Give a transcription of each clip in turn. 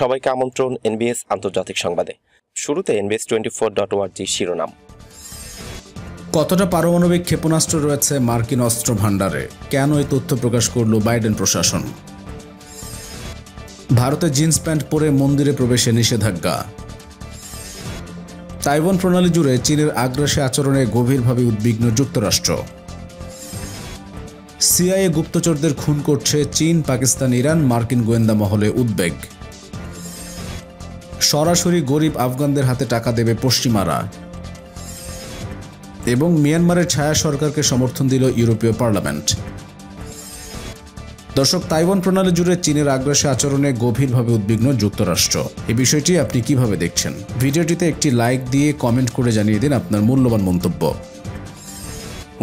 সবাইকে আমন্ত্রণ এনবিএস আন্তর্জাতিক সংবাদে শুরুতে এনবিএস টোয়েন্টি ফোর ডট ওয়ার্জি শিরোনাম কতটা পারমাণবিক ক্ষেপণাস্ত্র রয়েছে মার্কিন অস্ত্র ভাণ্ডারে কেন এই তথ্য প্রকাশ করল বাইডেন প্রশাসন ভারতে জিন্স প্যান্ট পরে মন্দিরে প্রবেশে নিষেধাজ্ঞা তাইওয়ান প্রণালী জুড়ে চীনের আগ্রাসী আচরণে গভীরভাবে উদ্বিগ্ন যুক্তরাষ্ট্র সিআইএ গুপ্তচরদের খুন করছে চীন পাকিস্তান ইরান মার্কিন গোয়েন্দা মহলে উদ্বেগ সরাসরি গরিব আফগানদের হাতে টাকা দেবে পশ্চিমারা এবং মিয়ানমারের ছায়া সরকারকে সমর্থন দিল ইউরোপীয় পার্লামেন্ট দর্শক তাইওয়ান প্রণালী জুড়ে চীনের আগ্রাসী আচরণে গভীরভাবে উদ্বিগ্ন যুক্তরাষ্ট্র এই বিষয়টি আপনি কিভাবে দেখছেন ভিডিওটিতে একটি লাইক দিয়ে কমেন্ট করে জানিয়ে দিন আপনার মূল্যবান মন্তব্য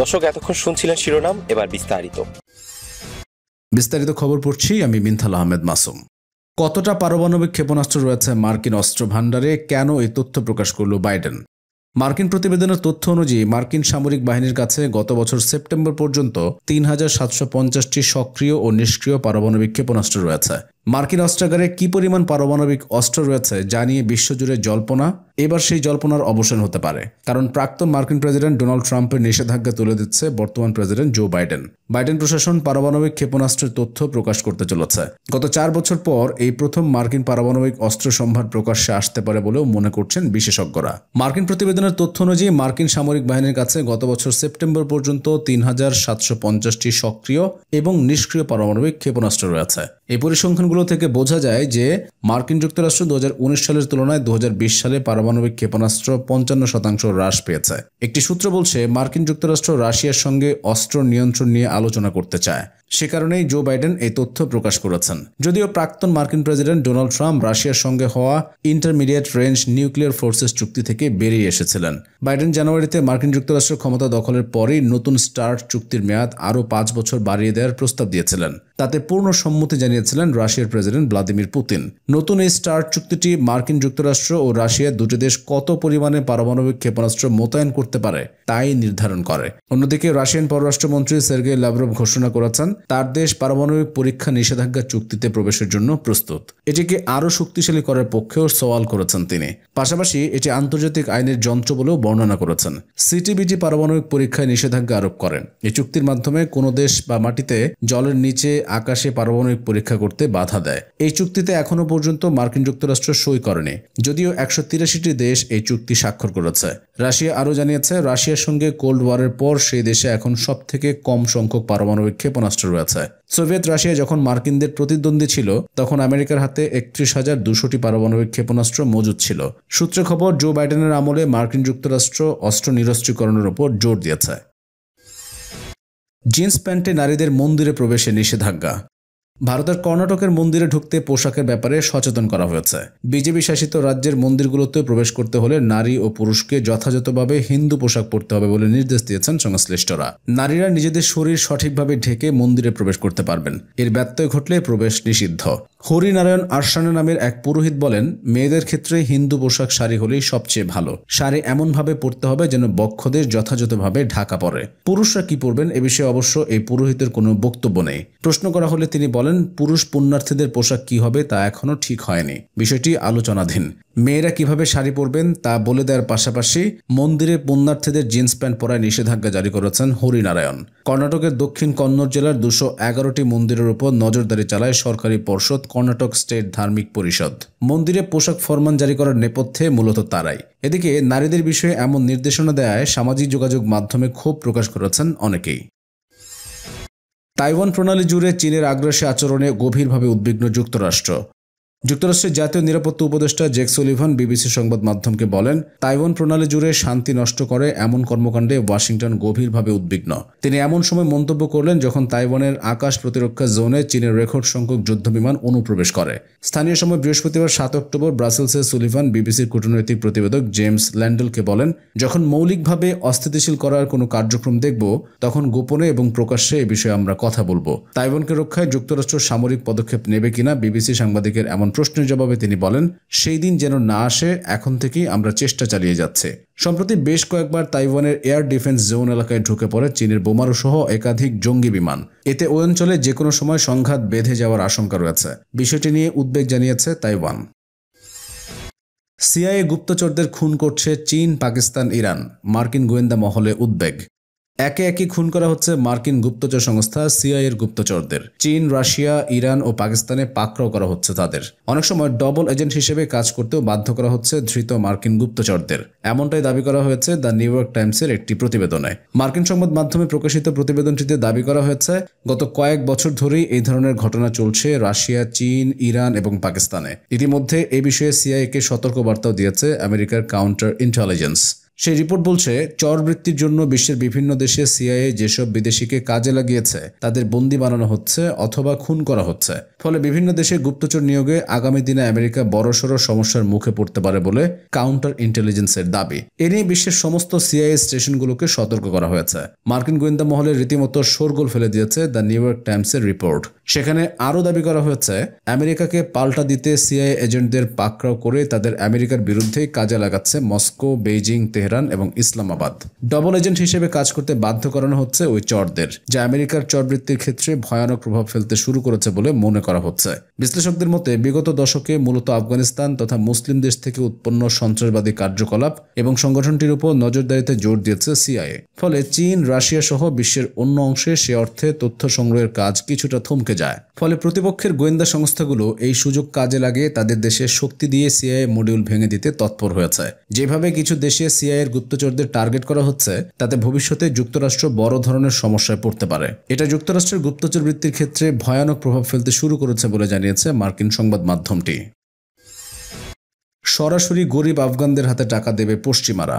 দর্শক এতক্ষণ শুনছিলেন শিরোনাম এবার বিস্তারিত বিস্তারিত খবর পড়ছি আমি মিনথাল আহমেদ মাসুম কতটা পারমাণবিক ক্ষেপণাস্ত্র রয়েছে মার্কিন অস্ত্র ভাণ্ডারে কেন এই তথ্য প্রকাশ করল বাইডেন মার্কিন প্রতিবেদনের তথ্য অনুযায়ী মার্কিন সামরিক বাহিনীর কাছে গত বছর সেপ্টেম্বর পর্যন্ত তিন হাজার সাতশো পঞ্চাশটি সক্রিয় ও নিষ্ক্রিয় পারমাণবিক ক্ষেপণাস্ত্র রয়েছে মার্কিন অস্ত্রাগারে কি পরিমাণ পারমাণবিক অস্ত্র রয়েছে যা নিয়ে বিশ্বজুড়ে জল্পনা এবার সেই জল্পনার অবসান হতে পারে কারণ প্রাক্তন মার্কিন প্রেসিডেন্ট ডোনাল্ড ট্রাম্পের নিষেধাজ্ঞা তুলে দিচ্ছে বর্তমান প্রেসিডেন্ট জো বাইডেন বাইডেন প্রশাসন পারমাণবিক ক্ষেপণাস্ত্রের তথ্য প্রকাশ করতে চলেছে গত চার বছর পর এই প্রথম মার্কিন পারমাণবিক অস্ত্র সম্ভার প্রকাশ্যে আসতে পারে বলেও মনে করছেন বিশেষজ্ঞরা মার্কিন প্রতিবেদনের তথ্য অনুযায়ী মার্কিন সামরিক বাহিনীর কাছে গত বছর সেপ্টেম্বর পর্যন্ত তিন হাজার সাতশো পঞ্চাশটি সক্রিয় এবং নিষ্ক্রিয় পারমাণবিক ক্ষেপণাস্ত্র রয়েছে এই পরিসংখ্যান তথ্যগুলো থেকে বোঝা যায় যে মার্কিন যুক্তরাষ্ট্র দু সালের তুলনায় দু সালে পারমাণবিক ক্ষেপণাস্ত্র পঞ্চান্ন শতাংশ হ্রাস পেয়েছে একটি সূত্র বলছে মার্কিন যুক্তরাষ্ট্র রাশিয়ার সঙ্গে অস্ত্র নিয়ন্ত্রণ নিয়ে আলোচনা করতে চায় সে কারণেই জো বাইডেন এই তথ্য প্রকাশ করেছেন যদিও প্রাক্তন মার্কিন প্রেসিডেন্ট ডোনাল্ড ট্রাম্প রাশিয়ার সঙ্গে হওয়া ইন্টারমিডিয়েট রেঞ্জ নিউক্লিয়ার ফোর্সেস চুক্তি থেকে বেরিয়ে এসেছিলেন বাইডেন জানুয়ারিতে মার্কিন যুক্তরাষ্ট্রের ক্ষমতা দখলের পরেই নতুন স্টার্ট চুক্তির মেয়াদ আরও পাঁচ বছর বাড়িয়ে দেওয়ার প্রস্তাব দিয়েছিলেন তাতে পূর্ণ সম্মতি জানিয়েছিলেন রাশিয়ার প্রেসিডেন্ট ভ্লাদিমির পুতিন নতুন এই স্টার্ট চুক্তিটি মার্কিন যুক্তরাষ্ট্র ও রাশিয়া দুটি দেশ কত পরিমাণে পারমাণবিক ক্ষেপণাস্ত্র মোতায়েন করতে পারে তাই নির্ধারণ করে অন্যদিকে রাশিয়ান পররাষ্ট্রমন্ত্রী সের্গে লাভরভ ঘোষণা করেছেন তার দেশ পারমাণবিক পরীক্ষা নিষেধাজ্ঞা চুক্তিতে প্রবেশের জন্য প্রস্তুত এটিকে আরও শক্তিশালী করার পক্ষেও সওয়াল করেছেন তিনি পাশাপাশি এটি আন্তর্জাতিক আইনের যন্ত্র বলেও বর্ণনা করেছেন সিটিবিটি পারমাণবিক পরীক্ষায় নিষেধাজ্ঞা আরোপ করেন এই চুক্তির মাধ্যমে কোনো দেশ বা মাটিতে জলের নিচে আকাশে পারমাণবিক পরীক্ষা করতে বাধা দেয় এই চুক্তিতে এখনো পর্যন্ত মার্কিন যুক্তরাষ্ট্র সই করেনি যদিও একশো তিরাশিটি দেশ এই চুক্তি স্বাক্ষর করেছে রাশিয়া আরও জানিয়েছে রাশিয়ার সঙ্গে কোল্ড ওয়ারের পর সেই দেশে এখন সব থেকে কম সংখ্যক পারমাণবিক ক্ষেপণাস্ত্র রয়েছে সোভিয়েত রাশিয়া যখন মার্কিনদের প্রতিদ্বন্দ্বী ছিল তখন আমেরিকার হাতে একত্রিশ হাজার দুশোটি পারমাণবিক ক্ষেপণাস্ত্র মজুদ ছিল সূত্র খবর জো বাইডেনের আমলে মার্কিন যুক্তরাষ্ট্র অস্ত্র নিরস্ত্রীকরণের ওপর জোর দিয়েছে জিন্স প্যান্টে নারীদের মন্দিরে প্রবেশে নিষেধাজ্ঞা ভারতের কর্ণাটকের মন্দিরে ঢুকতে পোশাকের ব্যাপারে সচেতন করা হয়েছে বিজেপি শাসিত রাজ্যের মন্দিরগুলোতে প্রবেশ করতে হলে নারী ও পুরুষকে যথাযথভাবে হিন্দু পোশাক পরতে হবে বলে নির্দেশ দিয়েছেন সংশ্লিষ্টরা নারীরা নিজেদের শরীর সঠিকভাবে ঢেকে মন্দিরে প্রবেশ করতে পারবেন এর ব্যত্যয় ঘটলে প্রবেশ নিষিদ্ধ হরিনারায়ণ আর্সানা নামের এক পুরোহিত বলেন মেয়েদের ক্ষেত্রে হিন্দু পোশাক শাড়ি হলেই সবচেয়ে ভালো শাড়ি এমনভাবে পরতে হবে যেন বক্ষদের যথাযথভাবে ঢাকা পড়ে পুরুষরা কি পরবেন এ বিষয়ে অবশ্য এই পুরোহিতের কোনো বক্তব্য নেই প্রশ্ন করা হলে তিনি বলেন পুরুষ পুণ্যার্থীদের পোশাক কি হবে তা এখনও ঠিক হয়নি বিষয়টি আলোচনাধীন মেয়েরা কিভাবে শাড়ি পরবেন তা বলে দেওয়ার পাশাপাশি মন্দিরে পুণ্যার্থীদের জিন্স প্যান্ট পরায় নিষেধাজ্ঞা জারি করেছেন হরিনারায়ণ কর্ণাটকের দক্ষিণ কন্নড় জেলার দুশো এগারোটি মন্দিরের উপর নজরদারি চালায় সরকারি পর্ষদ কর্ণাটক স্টেট ধার্মিক পরিষদ মন্দিরে পোশাক ফরমান জারি করার নেপথ্যে মূলত তারাই এদিকে নারীদের বিষয়ে এমন নির্দেশনা দেয় সামাজিক যোগাযোগ মাধ্যমে ক্ষোভ প্রকাশ করেছেন অনেকেই তাইওয়ান প্রণালী জুড়ে চীনের আগ্রাসী আচরণে গভীরভাবে উদ্বিগ্ন যুক্তরাষ্ট্র যুক্তরাষ্ট্রের জাতীয় নিরাপত্তা উপদেষ্টা জেক সলিভান বিবিসি সংবাদ মাধ্যমকে বলেন তাইওয়ান প্রণালী জুড়ে শান্তি নষ্ট করে এমন কর্মকাণ্ডে ওয়াশিংটন গভীরভাবে উদ্বিগ্ন তিনি এমন সময় মন্তব্য করলেন যখন তাইওয়ানের আকাশ প্রতিরক্ষা জোনে চীনের রেকর্ড সংখ্যক যুদ্ধবিমান অনুপ্রবেশ করে স্থানীয় সময় বৃহস্পতিবার সাত অক্টোবর ব্রাসেলসে সুলিভান বিবিসির কূটনৈতিক প্রতিবেদক জেমস ল্যান্ডেলকে বলেন যখন মৌলিকভাবে অস্থিতিশীল করার কোনো কার্যক্রম দেখব তখন গোপনে এবং প্রকাশ্যে এ বিষয়ে আমরা কথা বলবো তাইওয়ানকে রক্ষায় যুক্তরাষ্ট্র সামরিক পদক্ষেপ নেবে কিনা বিবিসি সাংবাদিকের এমন প্রশ্নের জবাবে তিনি বলেন সেই দিন যেন না আসে এখন থেকেই আমরা চেষ্টা চালিয়ে যাচ্ছে সম্প্রতি বেশ কয়েকবার তাইওয়ানের এয়ার ডিফেন্স জোন এলাকায় ঢুকে পড়ে চীনের বোমারু সহ একাধিক জঙ্গি বিমান এতে ওই অঞ্চলে যে কোনো সময় সংঘাত বেঁধে যাওয়ার আশঙ্কা রয়েছে বিষয়টি নিয়ে উদ্বেগ জানিয়েছে তাইওয়ান সিআইএ গুপ্তচরদের খুন করছে চীন পাকিস্তান ইরান মার্কিন গোয়েন্দা মহলে উদ্বেগ একে একই খুন করা হচ্ছে মার্কিন গুপ্তচর সংস্থা সিআইয়ের গুপ্তচরদের চীন রাশিয়া ইরান ও পাকিস্তানে পাকড়াও করা হচ্ছে তাদের অনেক সময় ডবল এজেন্ট হিসেবে কাজ করতেও বাধ্য করা হচ্ছে ধৃত মার্কিন গুপ্তচরদের এমনটাই দাবি করা হয়েছে দ্য নিউ ইয়র্ক টাইমসের একটি প্রতিবেদনে মার্কিন সংবাদ মাধ্যমে প্রকাশিত প্রতিবেদনটিতে দাবি করা হয়েছে গত কয়েক বছর ধরেই এই ধরনের ঘটনা চলছে রাশিয়া চীন ইরান এবং পাকিস্তানে ইতিমধ্যে এ বিষয়ে সিআইকে সতর্কবার্তাও দিয়েছে আমেরিকার কাউন্টার ইন্টেলিজেন্স সেই রিপোর্ট বলছে চরবৃত্তির জন্য বিশ্বের বিভিন্ন দেশে সিআইএ যেসব বিদেশিকে কাজে লাগিয়েছে তাদের বন্দি বানানো হচ্ছে অথবা খুন করা হচ্ছে ফলে বিভিন্ন দেশে গুপ্তচর নিয়োগে আগামী দিনে আমেরিকা বড়সড় সমস্যার মুখে পড়তে পারে বলে কাউন্টার ইন্টেলিজেন্সের দাবি এ নিয়ে বিশ্বের সমস্ত সিআইএ স্টেশনগুলোকে সতর্ক করা হয়েছে মার্কিন গোয়েন্দা মহলে রীতিমতো শোরগোল ফেলে দিয়েছে দ্য নিউ ইয়র্ক টাইমসের রিপোর্ট সেখানে আরও দাবি করা হয়েছে আমেরিকাকে পাল্টা দিতে সিআইএ এজেন্টদের পাকড়াও করে তাদের আমেরিকার বিরুদ্ধেই কাজে লাগাচ্ছে মস্কো বেইজিং তেহরান তেহরান এবং ইসলামাবাদ ডবল এজেন্ট হিসেবে কাজ করতে বাধ্য করানো হচ্ছে ওই চরদের যা আমেরিকার চরবৃত্তির ক্ষেত্রে ভয়ানক প্রভাব ফেলতে শুরু করেছে বলে মনে করা হচ্ছে বিশ্লেষকদের মতে বিগত দশকে মূলত আফগানিস্তান তথা মুসলিম দেশ থেকে উৎপন্ন সন্ত্রাসবাদী কার্যকলাপ এবং সংগঠনটির উপর নজরদারিতে জোর দিয়েছে সিআইএ ফলে চীন রাশিয়া সহ বিশ্বের অন্য অংশে সে অর্থে তথ্য সংগ্রহের কাজ কিছুটা থমকে যায় ফলে প্রতিপক্ষের গোয়েন্দা সংস্থাগুলো এই সুযোগ কাজে লাগে তাদের দেশে শক্তি দিয়ে সিআইএ মডিউল ভেঙে দিতে তৎপর হয়েছে যেভাবে কিছু দেশে সিআই সিআইয়ের গুপ্তচরদের টার্গেট করা হচ্ছে তাতে ভবিষ্যতে যুক্তরাষ্ট্র বড় ধরনের সমস্যায় পড়তে পারে এটা যুক্তরাষ্ট্রের গুপ্তচর বৃত্তির ক্ষেত্রে ভয়ানক প্রভাব ফেলতে শুরু করেছে বলে জানিয়েছে মার্কিন সংবাদ মাধ্যমটি সরাসরি গরিব আফগানদের হাতে টাকা দেবে পশ্চিমারা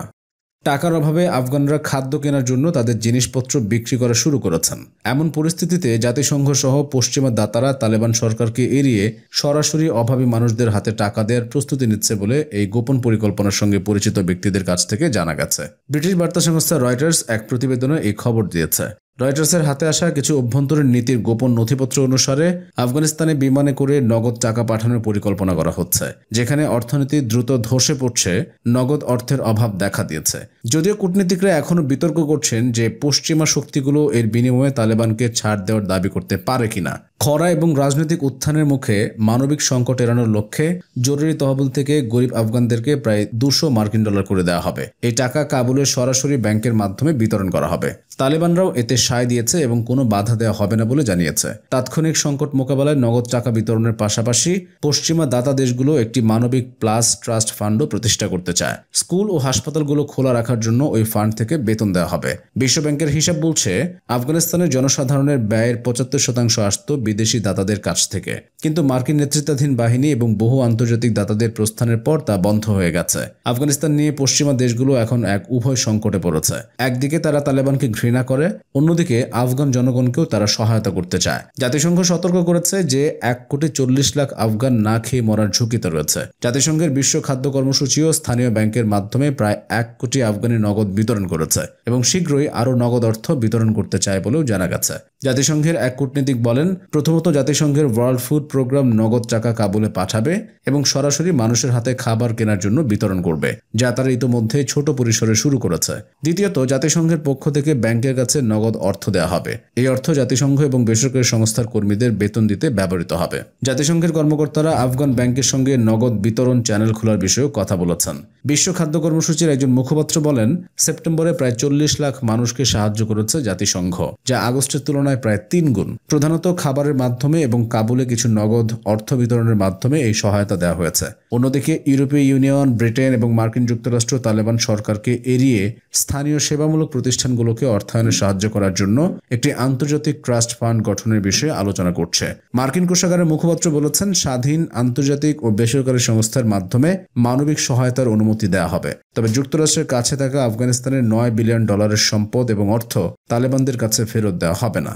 টাকার অভাবে আফগানরা খাদ্য কেনার জন্য তাদের জিনিসপত্র বিক্রি করা শুরু করেছেন এমন পরিস্থিতিতে জাতিসংঘ সহ পশ্চিমা দাতারা তালেবান সরকারকে এড়িয়ে সরাসরি অভাবী মানুষদের হাতে টাকা দেওয়ার প্রস্তুতি নিচ্ছে বলে এই গোপন পরিকল্পনার সঙ্গে পরিচিত ব্যক্তিদের কাছ থেকে জানা গেছে ব্রিটিশ বার্তা সংস্থা রয়টার্স এক প্রতিবেদনে এই খবর দিয়েছে রয়টার্সের হাতে আসা কিছু অভ্যন্তরীণ নীতির গোপন নথিপত্র অনুসারে আফগানিস্তানে বিমানে করে নগদ টাকা পাঠানোর পরিকল্পনা করা হচ্ছে যেখানে অর্থনীতি দ্রুত ধসে পড়ছে নগদ অর্থের অভাব দেখা দিয়েছে যদিও কূটনীতিকরা এখনও বিতর্ক করছেন যে পশ্চিমা শক্তিগুলো এর বিনিময়ে তালেবানকে ছাড় দেওয়ার দাবি করতে পারে কিনা খরা এবং রাজনৈতিক উত্থানের মুখে মানবিক সংকট এড়ানোর লক্ষ্যে জরুরি তহবিল থেকে গরিব আফগানদেরকে প্রায় দুশো মার্কিন ডলার করে দেওয়া হবে এই টাকা কাবুলের সরাসরি ব্যাংকের মাধ্যমে বিতরণ করা হবে তালেবানরাও এতে সায় দিয়েছে এবং কোনো বাধা দেওয়া হবে না বলে জানিয়েছে তাৎক্ষণিক সংকট মোকাবেলায় নগদ টাকা বিতরণের পাশাপাশি পশ্চিমা দাতা দেশগুলো একটি মানবিক প্লাস ট্রাস্ট ফান্ডও প্রতিষ্ঠা করতে চায় স্কুল ও হাসপাতালগুলো খোলা রাখার রাখার জন্য ওই ফান্ড থেকে বেতন দেওয়া হবে বিশ্বব্যাংকের হিসাব বলছে আফগানিস্তানের জনসাধারণের ব্যয়ের পঁচাত্তর শতাংশ আসত বিদেশি দাতাদের কাছ থেকে কিন্তু মার্কিন নেতৃত্বাধীন বাহিনী এবং বহু আন্তর্জাতিক দাতাদের প্রস্থানের পর তা বন্ধ হয়ে গেছে আফগানিস্তান নিয়ে পশ্চিমা দেশগুলো এখন এক উভয় সংকটে পড়েছে একদিকে তারা তালেবানকে ঘৃণা করে অন্যদিকে আফগান জনগণকেও তারা সহায়তা করতে চায় জাতিসংঘ সতর্ক করেছে যে এক কোটি চল্লিশ লাখ আফগান না খেয়ে মরার ঝুঁকিতে রয়েছে জাতিসংঘের বিশ্ব খাদ্য কর্মসূচিও স্থানীয় ব্যাংকের মাধ্যমে প্রায় এক কোটি আফগান কোম্পানি নগদ বিতরণ করেছে এবং শীঘ্রই আরও নগদ অর্থ বিতরণ করতে চায় বলেও জানা গেছে জাতিসংঘের এক কূটনীতিক বলেন প্রথমত জাতিসংঘের ওয়ার্ল্ড ফুড প্রোগ্রাম নগদ টাকা কাবুলে পাঠাবে এবং সরাসরি মানুষের হাতে খাবার কেনার জন্য বিতরণ করবে যা তারা ইতোমধ্যে ছোট পরিসরে শুরু করেছে দ্বিতীয়ত জাতিসংঘের পক্ষ থেকে ব্যাংকের কাছে নগদ অর্থ দেওয়া হবে এই অর্থ জাতিসংঘ এবং বেসরকারি সংস্থার কর্মীদের বেতন দিতে ব্যবহৃত হবে জাতিসংঘের কর্মকর্তারা আফগান ব্যাংকের সঙ্গে নগদ বিতরণ চ্যানেল খোলার বিষয়েও কথা বলেছেন বিশ্ব খাদ্য কর্মসূচির একজন মুখপাত্র বলেন সেপ্টেম্বরে প্রায় চল্লিশ লাখ মানুষকে সাহায্য করেছে জাতিসংঘ যা আগস্টের তুলনায় তুলনায় প্রায় তিন গুণ প্রধানত খাবারের মাধ্যমে এবং কাবুলে কিছু নগদ অর্থ বিতরণের মাধ্যমে এই সহায়তা দেওয়া হয়েছে অন্যদিকে ইউরোপীয় ইউনিয়ন ব্রিটেন এবং মার্কিন যুক্তরাষ্ট্র তালেবান সরকারকে এড়িয়ে স্থানীয় সেবামূলক প্রতিষ্ঠানগুলোকে অর্থায়নে সাহায্য করার জন্য একটি আন্তর্জাতিক ট্রাস্ট ফান্ড গঠনের বিষয়ে আলোচনা করছে মার্কিন কোষাগারের মুখপাত্র বলেছেন স্বাধীন আন্তর্জাতিক ও বেসরকারি সংস্থার মাধ্যমে মানবিক সহায়তার অনুমতি দেওয়া হবে তবে যুক্তরাষ্ট্রের কাছে থাকা আফগানিস্তানের নয় বিলিয়ন ডলারের সম্পদ এবং অর্থ তালেবানদের কাছে ফেরত দেওয়া হবে না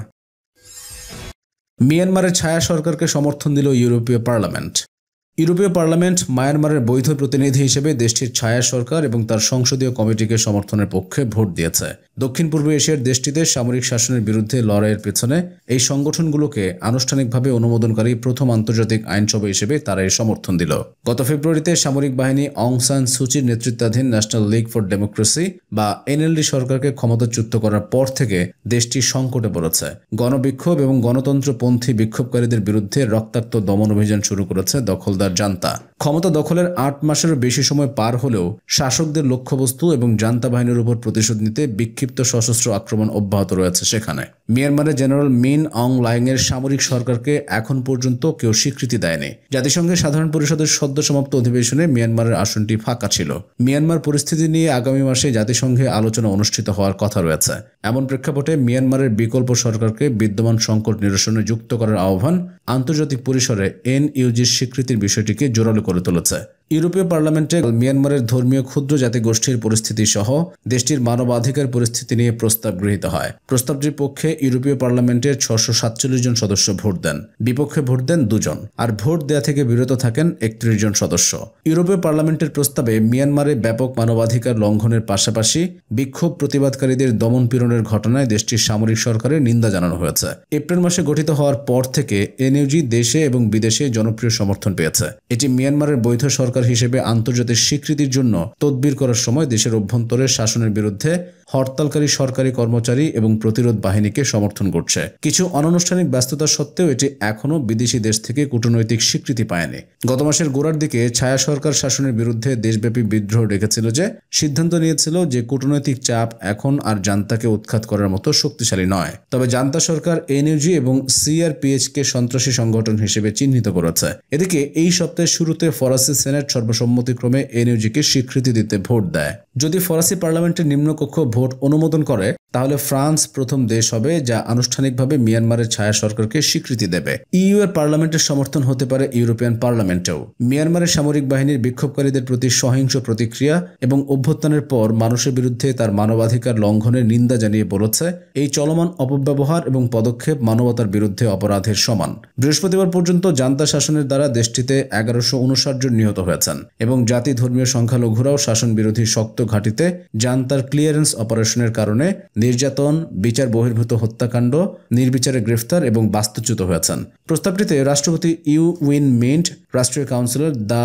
মিয়ানমারের ছায়া সরকারকে সমর্থন দিল ইউরোপীয় পার্লামেন্ট ইউরোপীয় পার্লামেন্ট মায়ানমারের বৈধ প্রতিনিধি হিসেবে দেশটির ছায়া সরকার এবং তার সংসদীয় কমিটিকে সমর্থনের পক্ষে ভোট দিয়েছে দক্ষিণ পূর্ব এশিয়ার দেশটিতে সামরিক শাসনের বিরুদ্ধে লড়াইয়ের পেছনে এই সংগঠনগুলোকে আনুষ্ঠানিকভাবে অনুমোদনকারী প্রথম আন্তর্জাতিক আইনসভা হিসেবে তারা এই সমর্থন দিল গত ফেব্রুয়ারিতে সামরিক বাহিনী অং সান সুচির নেতৃত্বাধীন ন্যাশনাল লীগ ফর ডেমোক্রেসি বা এনএলডি সরকারকে ক্ষমতাচ্যুত করার পর থেকে দেশটি সংকটে পড়েছে গণবিক্ষোভ এবং গণতন্ত্রপন্থী বিক্ষোভকারীদের বিরুদ্ধে রক্তাক্ত দমন অভিযান শুরু করেছে দখলদার জান্তা ক্ষমতা দখলের আট মাসেরও বেশি সময় পার হলেও শাসকদের লক্ষ্যবস্তু এবং জান্তা বাহিনীর উপর প্রতিশোধ নিতে বিক্ষিপ্ত ক্ষেপণাস্ত্রভিত্তিক সশস্ত্র আক্রমণ অব্যাহত রয়েছে সেখানে মিয়ানমারের জেনারেল মিন অং লাইংয়ের সামরিক সরকারকে এখন পর্যন্ত কেউ স্বীকৃতি দেয়নি জাতিসংঘের সাধারণ পরিষদের সদ্য সমাপ্ত অধিবেশনে মিয়ানমারের আসনটি ফাঁকা ছিল মিয়ানমার পরিস্থিতি নিয়ে আগামী মাসে জাতিসংঘে আলোচনা অনুষ্ঠিত হওয়ার কথা রয়েছে এমন প্রেক্ষাপটে মিয়ানমারের বিকল্প সরকারকে বিদ্যমান সংকট নিরসনে যুক্ত করার আহ্বান আন্তর্জাতিক পরিসরে এনইউজির স্বীকৃতির বিষয়টিকে জোরালো করে তুলেছে ইউরোপীয় পার্লামেন্টে মিয়ানমারের ধর্মীয় ক্ষুদ্র জাতিগোষ্ঠীর পরিস্থিতি সহ দেশটির মানবাধিকার পরিস্থিতি নিয়ে প্রস্তাব গৃহীত হয় প্রস্তাবটির পক্ষে ইউরোপীয় পার্লামেন্টের ছশো সাতচল্লিশ জন সদস্য ভোট দেন বিপক্ষে ভোট দেন দুজন আর ভোট দেয়া থেকে বিরত থাকেন একত্রিশ জন সদস্য ইউরোপীয় পার্লামেন্টের প্রস্তাবে মিয়ানমারে ব্যাপক মানবাধিকার লঙ্ঘনের পাশাপাশি বিক্ষোভ প্রতিবাদকারীদের দমন পীড়নের ঘটনায় দেশটির সামরিক সরকারের নিন্দা জানানো হয়েছে এপ্রিল মাসে গঠিত হওয়ার পর থেকে এনইউজি দেশে এবং বিদেশে জনপ্রিয় সমর্থন পেয়েছে এটি মিয়ানমারের বৈধ সরকার সরকার হিসেবে আন্তর্জাতিক স্বীকৃতির জন্য তদবির করার সময় দেশের অভ্যন্তরে শাসনের বিরুদ্ধে হরতালকারী সরকারি কর্মচারী এবং প্রতিরোধ বাহিনীকে সমর্থন করছে কিছু অনানুষ্ঠানিক ব্যস্ততা সত্ত্বেও এটি এখনও বিদেশি দেশ থেকে কূটনৈতিক স্বীকৃতি পায়নি গত মাসের গোড়ার দিকে ছায়া সরকার শাসনের বিরুদ্ধে দেশব্যাপী বিদ্রোহ ডেকেছিল যে সিদ্ধান্ত নিয়েছিল যে কূটনৈতিক চাপ এখন আর জান্তাকে উৎখাত করার মতো শক্তিশালী নয় তবে জান্তা সরকার এনইউজি এবং সিআরপিএইচকে সন্ত্রাসী সংগঠন হিসেবে চিহ্নিত করেছে এদিকে এই সপ্তাহের শুরুতে ফরাসি সেনেট সর্বসম্মতিক্রমে এনইউজিকে স্বীকৃতি দিতে ভোট দেয় যদি ফরাসি পার্লামেন্টের নিম্নকক্ষ ভোট অনুমোদন করে তাহলে ফ্রান্স প্রথম দেশ হবে যা আনুষ্ঠানিকভাবে মিয়ানমারের ছায়া সরকারকে স্বীকৃতি দেবে ইউ এর পার্লামেন্টের সমর্থন হতে পারে ইউরোপিয়ান পার্লামেন্টেও মিয়ানমারের সামরিক বাহিনীর বিক্ষোভকারীদের প্রতি সহিংস প্রতিক্রিয়া এবং অভ্যুত্থানের পর মানুষের বিরুদ্ধে তার মানবাধিকার লঙ্ঘনের নিন্দা জানিয়ে বলেছে এই চলমান অপব্যবহার এবং পদক্ষেপ মানবতার বিরুদ্ধে অপরাধের সমান বৃহস্পতিবার পর্যন্ত জান্তা শাসনের দ্বারা দেশটিতে এগারোশো জন নিহত হয়েছে পাঠাচ্ছেন এবং জাতি ধর্মীয় সংখ্যালঘুরাও শাসন বিরোধী শক্ত ঘাটিতে জান্তার ক্লিয়ারেন্স অপারেশনের কারণে নির্যাতন বিচার বহির্ভূত হত্যাকাণ্ড নির্বিচারে গ্রেফতার এবং বাস্তুচ্যুত হয়েছেন প্রস্তাবটিতে রাষ্ট্রপতি ইউ উইন মিন্ট রাষ্ট্রীয় কাউন্সিলর দা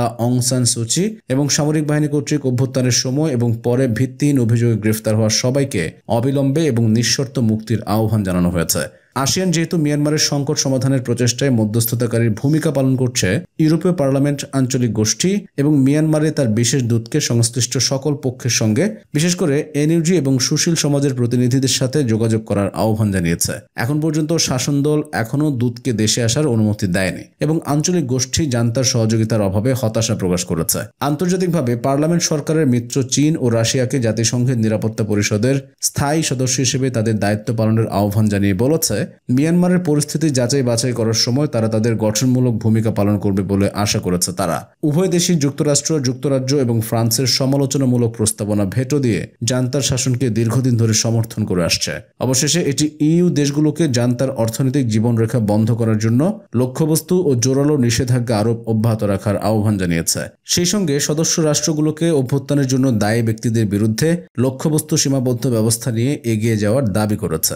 সান সুচি এবং সামরিক বাহিনী কর্তৃক অভ্যুত্থানের সময় এবং পরে ভিত্তিহীন অভিযোগে গ্রেফতার হওয়া সবাইকে অবিলম্বে এবং নিঃশর্ত মুক্তির আহ্বান জানানো হয়েছে আসিয়ান যেহেতু মিয়ানমারের সংকট সমাধানের প্রচেষ্টায় মধ্যস্থতাকারীর ভূমিকা পালন করছে ইউরোপীয় পার্লামেন্ট আঞ্চলিক গোষ্ঠী এবং মিয়ানমারে তার বিশেষ দূতকে সংশ্লিষ্ট সকল পক্ষের সঙ্গে বিশেষ করে এনইউজি এবং সুশীল সমাজের প্রতিনিধিদের সাথে যোগাযোগ করার আহ্বান জানিয়েছে এখন পর্যন্ত শাসন দল এখনও দূতকে দেশে আসার অনুমতি দেয়নি এবং আঞ্চলিক গোষ্ঠী জান্তার সহযোগিতার অভাবে হতাশা প্রকাশ করেছে আন্তর্জাতিকভাবে পার্লামেন্ট সরকারের মিত্র চীন ও রাশিয়াকে জাতিসংঘের নিরাপত্তা পরিষদের স্থায়ী সদস্য হিসেবে তাদের দায়িত্ব পালনের আহ্বান জানিয়ে বলেছে যায় মিয়ানমারের পরিস্থিতি যাচাই বাছাই করার সময় তারা তাদের গঠনমূলক ভূমিকা পালন করবে বলে আশা করেছে তারা উভয় দেশই যুক্তরাষ্ট্র যুক্তরাজ্য এবং ফ্রান্সের সমালোচনামূলক প্রস্তাবনা ভেটো দিয়ে জান্তার শাসনকে দীর্ঘদিন ধরে সমর্থন করে আসছে অবশেষে এটি ইইউ দেশগুলোকে জান্তার অর্থনৈতিক জীবনরেখা বন্ধ করার জন্য লক্ষ্যবস্তু ও জোরালো নিষেধাজ্ঞা আরোপ অব্যাহত রাখার আহ্বান জানিয়েছে সেই সঙ্গে সদস্য রাষ্ট্রগুলোকে অভ্যুত্থানের জন্য দায়ী ব্যক্তিদের বিরুদ্ধে লক্ষ্যবস্তু সীমাবদ্ধ ব্যবস্থা নিয়ে এগিয়ে যাওয়ার দাবি করেছে